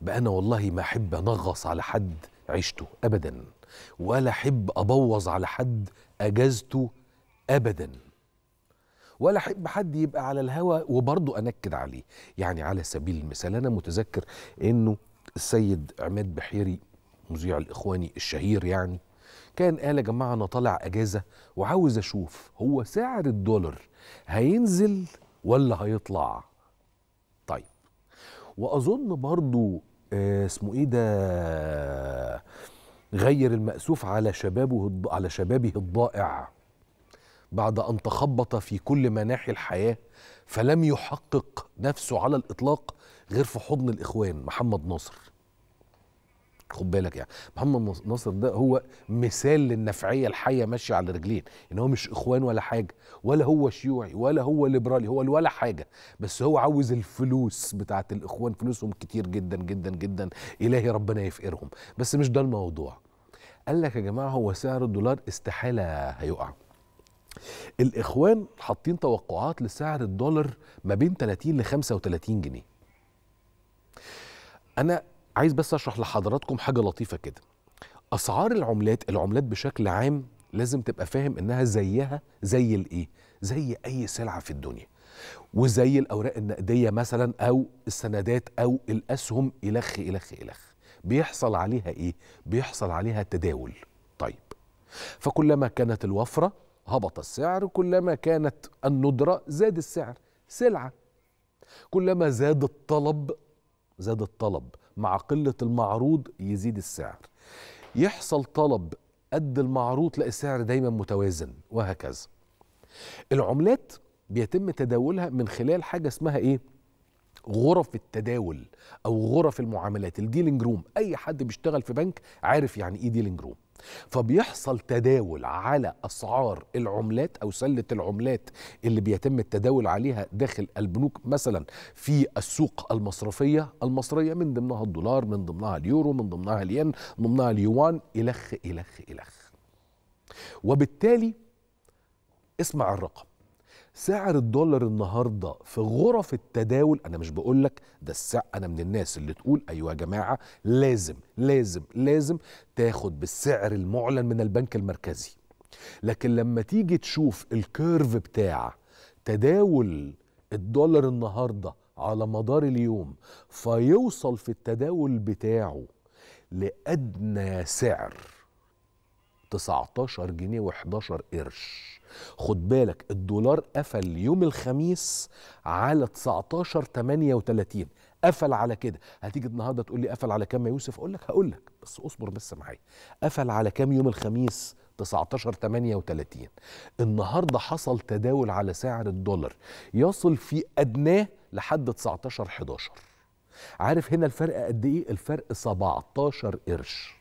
بقى أنا والله ما أحب أنغص على حد عيشته أبدا ولا أحب أبوظ على حد أجازته أبدا ولا أحب حد يبقى على الهوى وبرضه أنكد عليه يعني على سبيل المثال أنا متذكر أنه السيد عماد بحيري مذيع الإخواني الشهير يعني كان قال يا جماعة أنا طالع أجازة وعاوز أشوف هو سعر الدولار هينزل ولا هيطلع واظن برضو آه، اسمه ايه ده غير المأسوف على شبابه على شبابه الضائع بعد أن تخبط في كل مناحي الحياة فلم يحقق نفسه على الإطلاق غير في حضن الإخوان محمد ناصر خد بالك يعني محمد ناصر ده هو مثال للنفعيه الحيه ماشيه على رجلين ان هو مش اخوان ولا حاجه ولا هو شيوعي ولا هو ليبرالي هو ولا حاجه بس هو عاوز الفلوس بتاعه الاخوان فلوسهم كتير جدا جدا جدا الهي ربنا يفقرهم بس مش ده الموضوع قال لك يا جماعه هو سعر الدولار استحاله هيقع الاخوان حاطين توقعات لسعر الدولار ما بين 30 ل 35 جنيه انا عايز بس اشرح لحضراتكم حاجه لطيفه كده اسعار العملات العملات بشكل عام لازم تبقى فاهم انها زيها زي الايه زي اي سلعه في الدنيا وزي الاوراق النقديه مثلا او السندات او الاسهم الخ الخ الخ بيحصل عليها ايه بيحصل عليها تداول طيب فكلما كانت الوفره هبط السعر كلما كانت الندره زاد السعر سلعه كلما زاد الطلب زاد الطلب مع قلة المعروض يزيد السعر يحصل طلب قد المعروض تلاقي السعر دايما متوازن وهكذا العملات بيتم تداولها من خلال حاجة اسمها ايه غرف التداول او غرف المعاملات الديلينج روم اي حد بيشتغل في بنك عارف يعني ايه ديلينج روم فبيحصل تداول على اسعار العملات او سله العملات اللي بيتم التداول عليها داخل البنوك مثلا في السوق المصرفيه المصريه من ضمنها الدولار من ضمنها اليورو من ضمنها الين من ضمنها اليوان الخ الخ الخ وبالتالي اسمع الرقم سعر الدولار النهارده في غرف التداول انا مش بقول لك ده السعر انا من الناس اللي تقول ايوه يا جماعه لازم لازم لازم تاخد بالسعر المعلن من البنك المركزي لكن لما تيجي تشوف الكيرف بتاع تداول الدولار النهارده على مدار اليوم فيوصل في التداول بتاعه لادنى سعر 19 جنيه و11 قرش خد بالك الدولار قفل يوم الخميس على 19 38 قفل على كده هتيجي النهارده تقول لي قفل على كام يا يوسف اقول لك هقول لك بس اصبر بس معايا قفل على كام يوم الخميس 19 38 النهارده حصل تداول على سعر الدولار يصل في ادناه لحد 19 11 عارف هنا الفرق قد ايه الفرق 17 قرش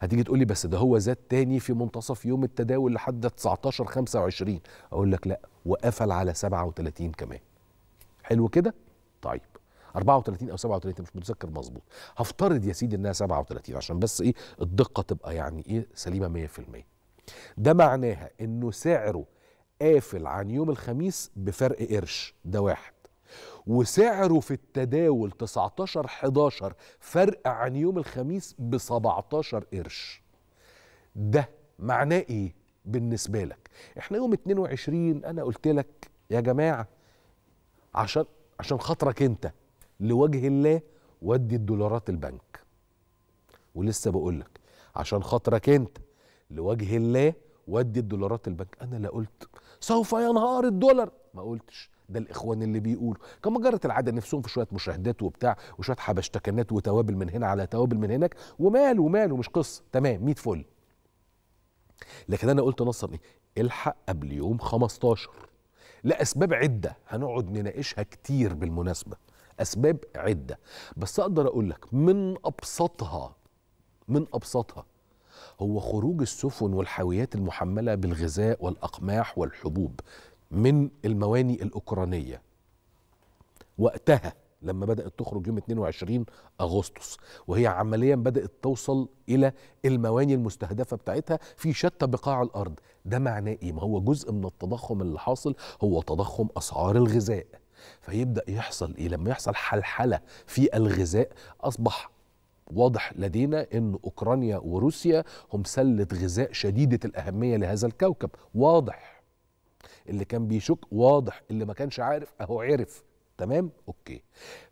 هتيجي تقول لي بس ده هو زاد تاني في منتصف يوم التداول لحد 19 25 اقول لك لا وقفل على 37 كمان حلو كده طيب 34 او 37 مش متذكر مظبوط هفترض يا سيدي انها 37 عشان بس ايه الدقه تبقى يعني ايه سليمه 100% ده معناها انه سعره قافل عن يوم الخميس بفرق قرش ده واحد وسعره في التداول 19 11 فرق عن يوم الخميس ب 17 قرش ده معناه ايه بالنسبه لك احنا يوم 22 انا قلت لك يا جماعه عشان عشان خاطرك انت لوجه الله ودي الدولارات البنك ولسه بقول لك عشان خاطرك انت لوجه الله ودي الدولارات البنك انا لا قلت سوف ينهار الدولار ما قلتش ده الاخوان اللي بيقولوا كما جرت العاده نفسهم في شويه مشاهدات وبتاع وشويه حبشتكنات وتوابل من هنا على توابل من هناك ومال ومال ومش قصه تمام 100 فل لكن انا قلت نصر ايه الحق قبل يوم 15 لاسباب عده هنقعد نناقشها كتير بالمناسبه اسباب عده بس اقدر اقول لك من ابسطها من ابسطها هو خروج السفن والحاويات المحمله بالغذاء والاقماح والحبوب من المواني الأوكرانية وقتها لما بدأت تخرج يوم 22 أغسطس وهي عمليا بدأت توصل إلى المواني المستهدفة بتاعتها في شتى بقاع الأرض ده معناه إيه؟ ما هو جزء من التضخم اللي حاصل هو تضخم أسعار الغذاء فيبدأ يحصل إيه؟ لما يحصل حلحلة في الغذاء أصبح واضح لدينا ان اوكرانيا وروسيا هم سله غذاء شديده الاهميه لهذا الكوكب واضح اللي كان بيشك واضح اللي ما كانش عارف اهو عرف تمام اوكي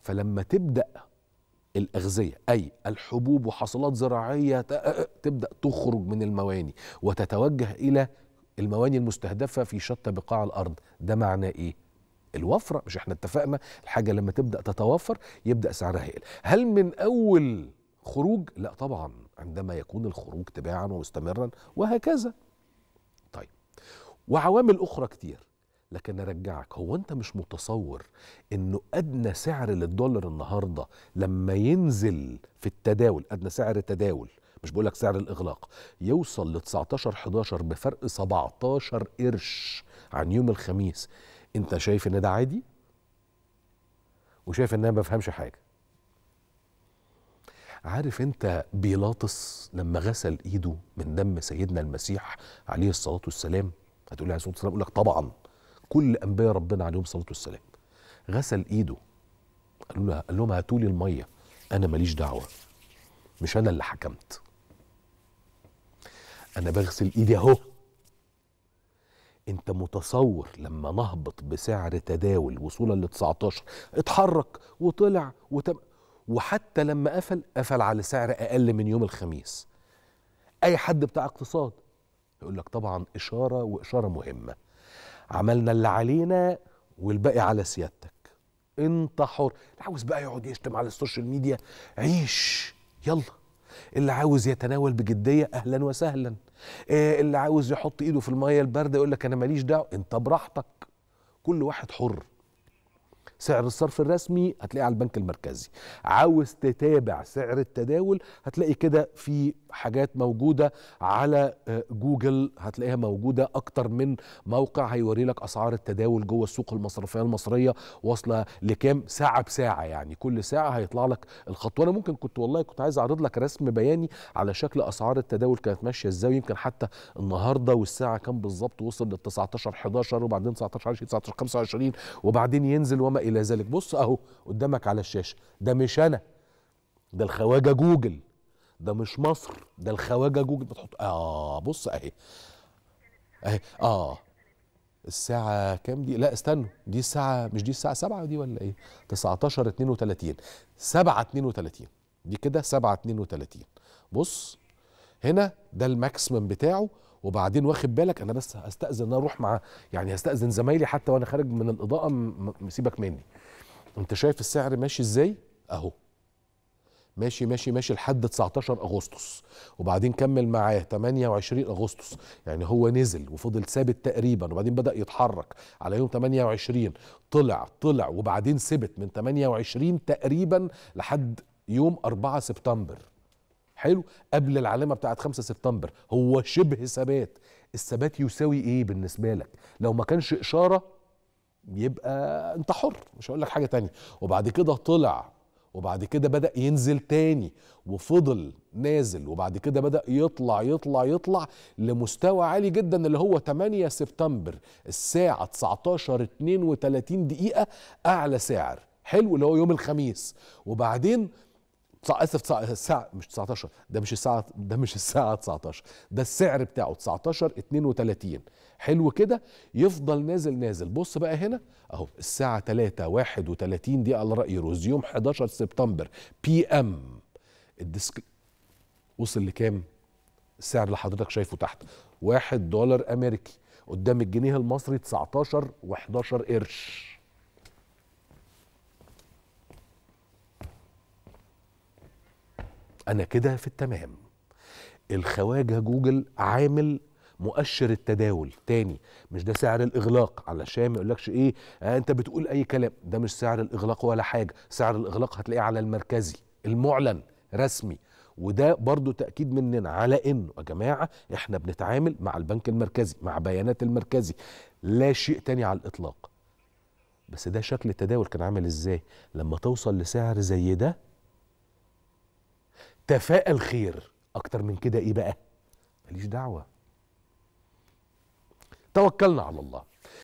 فلما تبدا الأغذية أي الحبوب وحصلات زراعية تبدأ تخرج من المواني وتتوجه إلى المواني المستهدفة في شتى بقاع الأرض ده معناه إيه؟ الوفرة مش احنا اتفقنا الحاجة لما تبدأ تتوفر يبدأ سعرها يقل هل من أول خروج؟ لا طبعا عندما يكون الخروج تباعا ومستمرا وهكذا طيب وعوامل أخرى كتير لكن أرجعك هو أنت مش متصور أنه أدنى سعر للدولار النهاردة لما ينزل في التداول أدنى سعر التداول مش بقولك سعر الإغلاق يوصل ل 19 11 بفرق 17 قرش عن يوم الخميس أنت شايف إن ده عادي؟ وشايف إن أنا ما بفهمش حاجة عارف انت بيلاطس لما غسل ايده من دم سيدنا المسيح عليه الصلاه والسلام هتقول لي عليه الصلاه والسلام اقول لك طبعا كل انبياء ربنا عليهم الصلاه والسلام غسل ايده قالوا له قال لهم هاتوا لي الميه انا ماليش دعوه مش انا اللي حكمت انا بغسل ايدي اهو انت متصور لما نهبط بسعر تداول وصولا ل 19 اتحرك وطلع وتم وحتى لما قفل قفل على سعر اقل من يوم الخميس اي حد بتاع اقتصاد يقول لك طبعا إشارة وإشارة مهمة عملنا اللي علينا والباقي على سيادتك انت حر اللي عاوز بقى يقعد يشتم على السوشيال ميديا عيش يلا اللي عاوز يتناول بجديه اهلا وسهلا إيه اللي عاوز يحط ايده في الميه البارده يقول لك انا ماليش دعوه انت براحتك كل واحد حر سعر الصرف الرسمي هتلاقيه على البنك المركزي عاوز تتابع سعر التداول هتلاقي كده في حاجات موجودة على آه، جوجل هتلاقيها موجودة أكتر من موقع هيوري لك أسعار التداول جوه السوق المصرفية المصرية واصلة لكام ساعة بساعة يعني كل ساعة هيطلع لك الخطوة أنا ممكن كنت والله كنت عايز أعرض لك رسم بياني على شكل أسعار التداول كانت ماشية إزاي يمكن حتى النهاردة والساعة كام بالظبط وصل لل 19 11 وبعدين 19 20 19 25 وبعدين ينزل وما إلى ذلك بص أهو قدامك على الشاشة ده مش أنا ده الخواجة جوجل ده مش مصر ده الخواجه جوجل بتحط اه بص اهي اهي اه الساعة كام دي؟ لا استنوا دي الساعة مش دي الساعة 7 دي ولا ايه؟ 19 32 7 32 دي كده 7 32 بص هنا ده الماكسيمم بتاعه وبعدين واخد بالك انا بس هستأذن اروح مع يعني هستأذن زمايلي حتى وانا خارج من الاضاءة مسيبك مني. انت شايف السعر ماشي ازاي؟ اهو ماشي ماشي ماشي لحد 19 اغسطس وبعدين كمل معاه 28 اغسطس يعني هو نزل وفضل ثابت تقريبا وبعدين بدا يتحرك على يوم 28 طلع طلع وبعدين ثبت من 28 تقريبا لحد يوم 4 سبتمبر حلو قبل العلامه بتاعت 5 سبتمبر هو شبه ثبات الثبات يساوي ايه بالنسبه لك لو ما كانش اشاره يبقى انت حر مش هقول لك حاجه تانية وبعد كده طلع وبعد كده بدأ ينزل تاني وفضل نازل وبعد كده بدأ يطلع يطلع يطلع لمستوى عالي جدا اللي هو 8 سبتمبر الساعة 19 32 دقيقة أعلى سعر حلو اللي هو يوم الخميس وبعدين اسف الساعه مش 19 ده مش الساعه ده مش الساعه 19 ده السعر بتاعه 19 32 حلو كده يفضل نازل نازل بص بقى هنا اهو الساعه 3 31 دي على راي روز يوم 11 سبتمبر بي ام الديسك وصل لكام السعر اللي حضرتك شايفه تحت 1 دولار امريكي قدام الجنيه المصري 19 و11 قرش انا كده في التمام الخواجه جوجل عامل مؤشر التداول تاني مش ده سعر الاغلاق علشان ما يقولكش ايه آه انت بتقول اي كلام ده مش سعر الاغلاق ولا حاجه سعر الاغلاق هتلاقيه على المركزي المعلن رسمي وده برضو تأكيد مننا على انه يا جماعة احنا بنتعامل مع البنك المركزي مع بيانات المركزي لا شيء تاني على الإطلاق بس ده شكل التداول كان عامل ازاي لما توصل لسعر زي ده تفاءل خير اكتر من كده ايه بقى ماليش دعوه توكلنا على الله